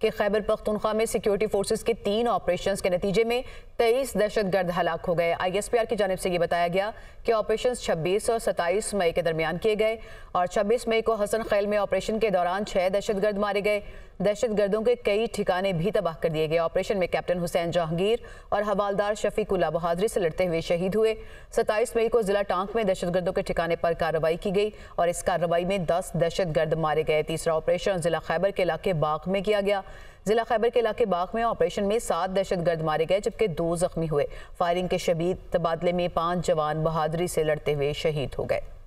कि खैबर पख्तनख्वा में security forces के तीन ऑपरेशन के नतीजे में तेईस दहशत गर्द हलाक हो गए आई एस पी आर की जानब से ये बताया गया कि ऑपरेशन छब्बीस और सत्ताईस मई के दरमियान किए गए और छब्बीस मई को हसन खैल में ऑपरेशन के दौरान छः दहशत गर्द मारे गए दहशत गर्दों के कई ठिकाने भी तबाह कर दिए गए ऑपरेशन में कैप्टन हुसैन जहांगीर और हवालदार शफीकुल्ला बहादरी से लड़ते हुए शहीद हुए सत्ताईस मई को जिला टांक में दहशत गर्दों के ठिकाने पर कार्रवाई की गई और इस कार्रवाई में दस दहशतगर्द मारे गए तीसरा ऑपरेशन जिला खैबर के इलाके बाग में किया गया जिला खैबर के इलाके बाग में ऑपरेशन में सात गर्द मारे गए जबकि दो जख्मी हुए फायरिंग के शबीद तबादले में पांच जवान बहादरी से लड़ते हुए शहीद हो गए